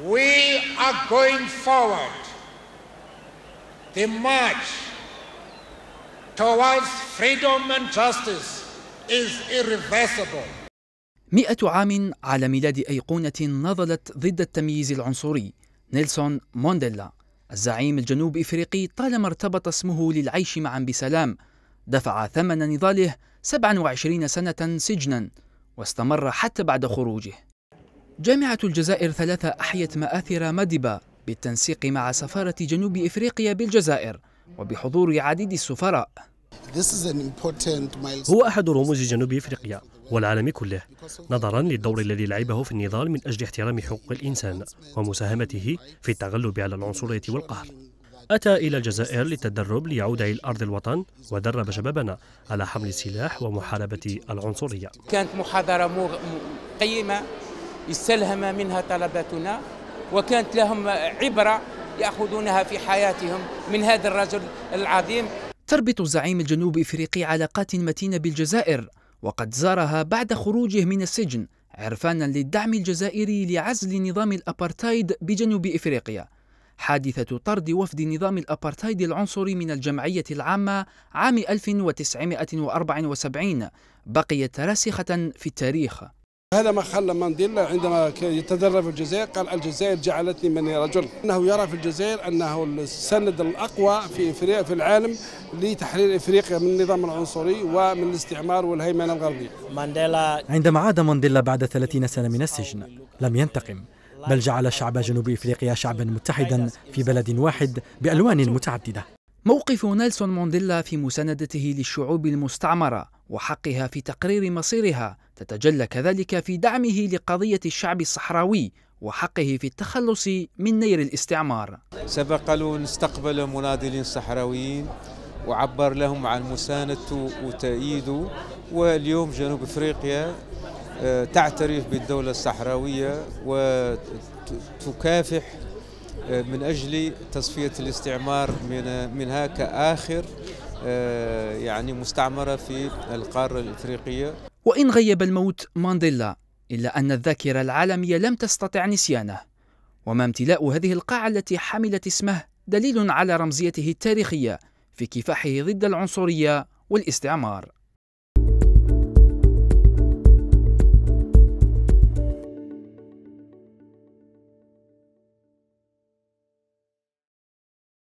We are going forward. The march towards freedom and justice is irreversible. مئة عام على ميلاد أيقونة نضلت ضد التمييز العنصري نيلسون مونديلا الزعيم الجنوب إفريقي طالما ارتبط اسمه للعيش معا بسلام دفع ثمن نضاله 27 سنة سجنا واستمر حتى بعد خروجه جامعة الجزائر ثلاثة أحيت مآثر مدبا بالتنسيق مع سفارة جنوب إفريقيا بالجزائر وبحضور عديد السفراء هو أحد رموز جنوب إفريقيا والعالم كله نظرا للدور الذي لعبه في النضال من أجل احترام حقوق الإنسان ومساهمته في التغلب على العنصرية والقهر أتى إلى الجزائر للتدرب ليعود إلى أرض الوطن ودرب شبابنا على حمل السلاح ومحاربة العنصرية كانت محاضرة قيمة استلهم منها طلباتنا وكانت لهم عبرة يأخذونها في حياتهم من هذا الرجل العظيم تربط زعيم الجنوب إفريقي علاقات متينة بالجزائر وقد زارها بعد خروجه من السجن عرفانا للدعم الجزائري لعزل نظام الأبرتايد بجنوب إفريقيا حادثة طرد وفد نظام الأبارتايد العنصري من الجمعية العامة عام 1974 بقيت راسخة في التاريخ هذا ما خلى مانديلا عندما يتدرب في الجزائر قال الجزائر جعلتني من رجل انه يرى في الجزائر انه السند الاقوى في افريقيا في العالم لتحرير افريقيا من النظام العنصري ومن الاستعمار والهيمنه الغربيه مانديلا عندما عاد مانديلا بعد 30 سنه من السجن لم ينتقم بل جعل شعب جنوب افريقيا شعبا متحدا في بلد واحد بالوان متعدده موقف نيلسون مونديلا في مساندته للشعوب المستعمره وحقها في تقرير مصيرها تتجلى كذلك في دعمه لقضيه الشعب الصحراوي وحقه في التخلص من نير الاستعمار سبق له استقبل مناضلين صحراويين وعبر لهم عن مساندته وتأييده واليوم جنوب افريقيا تعترف بالدولة الصحراوية وتكافح آه، من أجل تصفية الاستعمار منها كآخر آه، يعني مستعمرة في القارة الإفريقية وإن غيب الموت مانديلا إلا أن الذاكرة العالمية لم تستطع نسيانه وما امتلاء هذه القاعة التي حملت اسمه دليل على رمزيته التاريخية في كفاحه ضد العنصرية والاستعمار